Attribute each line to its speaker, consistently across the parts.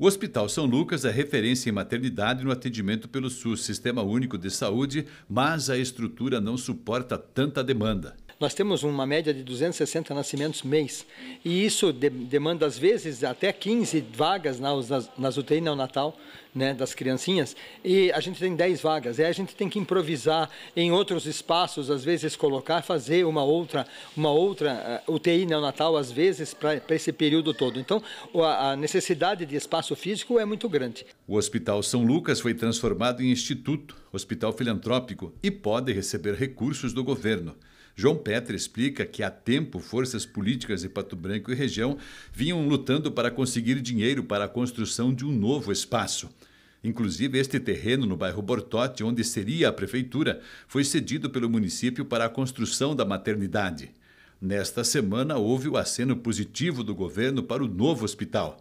Speaker 1: O Hospital São Lucas é referência em maternidade no atendimento pelo SUS, Sistema Único de Saúde, mas a estrutura não suporta tanta demanda.
Speaker 2: Nós temos uma média de 260 nascimentos mês. E isso de, demanda, às vezes, até 15 vagas nas, nas, UTI neonatal né, das criancinhas. E a gente tem 10 vagas. E a gente tem que improvisar em outros espaços, às vezes colocar, fazer uma outra, uma outra eh, UTI neonatal, às vezes, para esse período todo. Então, a, a necessidade de espaço físico é muito grande.
Speaker 1: O Hospital São Lucas foi transformado em instituto hospital filantrópico e pode receber recursos do governo. João Petre explica que há tempo forças políticas de Pato Branco e região vinham lutando para conseguir dinheiro para a construção de um novo espaço. Inclusive, este terreno no bairro Bortote, onde seria a prefeitura, foi cedido pelo município para a construção da maternidade. Nesta semana, houve o aceno positivo do governo para o novo hospital.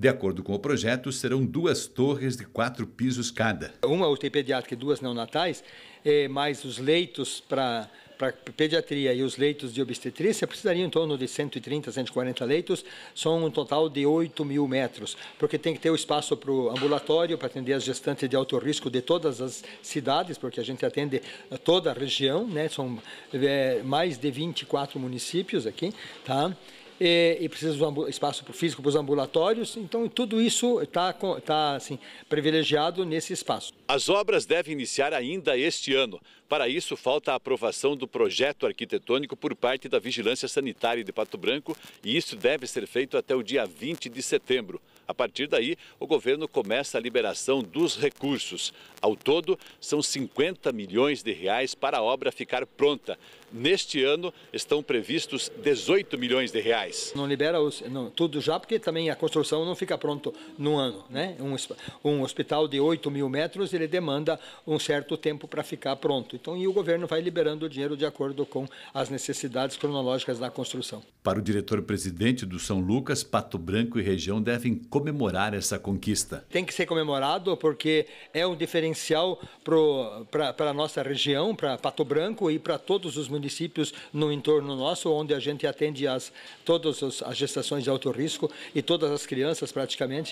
Speaker 1: De acordo com o projeto, serão duas torres de quatro pisos cada.
Speaker 2: Uma UTI pediátrica e duas neonatais, é, mais os leitos para para pediatria e os leitos de obstetrícia precisariam em torno de 130, 140 leitos, são um total de 8 mil metros, porque tem que ter o espaço para o ambulatório, para atender as gestantes de alto risco de todas as cidades, porque a gente atende toda a região, né? são é, mais de 24 municípios aqui, tá? e, e precisa do espaço físico para os ambulatórios. Então, tudo isso está tá, assim, privilegiado nesse espaço.
Speaker 1: As obras devem iniciar ainda este ano. Para isso, falta a aprovação do projeto arquitetônico por parte da Vigilância Sanitária de Pato Branco e isso deve ser feito até o dia 20 de setembro. A partir daí, o governo começa a liberação dos recursos. Ao todo, são 50 milhões de reais para a obra ficar pronta. Neste ano, estão previstos 18 milhões de reais.
Speaker 2: Não libera os, não, tudo já, porque também a construção não fica pronto no ano. Né? Um, um hospital de 8 mil metros, ele demanda um certo tempo para ficar pronto. Então, e o governo vai liberando o dinheiro de acordo com as necessidades cronológicas da construção.
Speaker 1: Para o diretor-presidente do São Lucas, Pato Branco e região devem começar comemorar essa conquista.
Speaker 2: Tem que ser comemorado porque é um diferencial para a nossa região, para Pato Branco e para todos os municípios no entorno nosso, onde a gente atende as, todas as gestações de alto risco e todas as crianças praticamente.